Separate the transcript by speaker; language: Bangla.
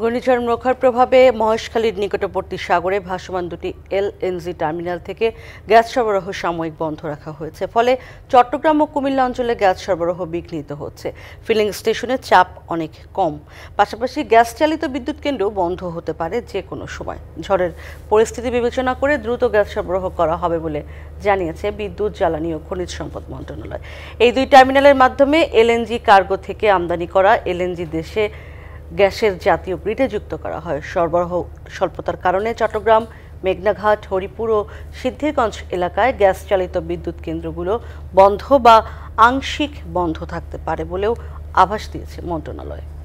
Speaker 1: ঘূর্ণিঝড় রক্ষার প্রভাবে মহেশখালীর নিকটবর্তী সাগরে ভাসমান দুটি এলএনজি টার্মিনাল থেকে গ্যাস সরবরাহ সাময়িক বন্ধ রাখা হয়েছে ফলে চট্টগ্রাম ও কুমিল্লা অঞ্চলে গ্যাস সরবরাহ বিঘ্নিত হচ্ছে ফিলিং স্টেশনে চাপ অনেক কম পাশাপাশি গ্যাস চালিত বিদ্যুৎ কেন্দ্র বন্ধ হতে পারে যে কোনো সময় ঝড়ের পরিস্থিতি বিবেচনা করে দ্রুত গ্যাস সরবরাহ করা হবে বলে জানিয়েছে বিদ্যুৎ জ্বালানি ও খনিজ সম্পদ মন্ত্রণালয় এই দুই টার্মিনালের মাধ্যমে এলএনজি কার্গো থেকে আমদানি করা এলএনজি দেশে গ্যাসের জাতীয় গ্রিডে যুক্ত করা হয় সরবরাহ স্বল্পতার কারণে চট্টগ্রাম মেঘনাঘাট হরিপুর ও সিদ্ধিরগঞ্জ এলাকায় গ্যাস চালিত বিদ্যুৎ কেন্দ্রগুলো বন্ধ বা আংশিক বন্ধ থাকতে পারে বলেও আভাস দিয়েছে মন্ত্রণালয়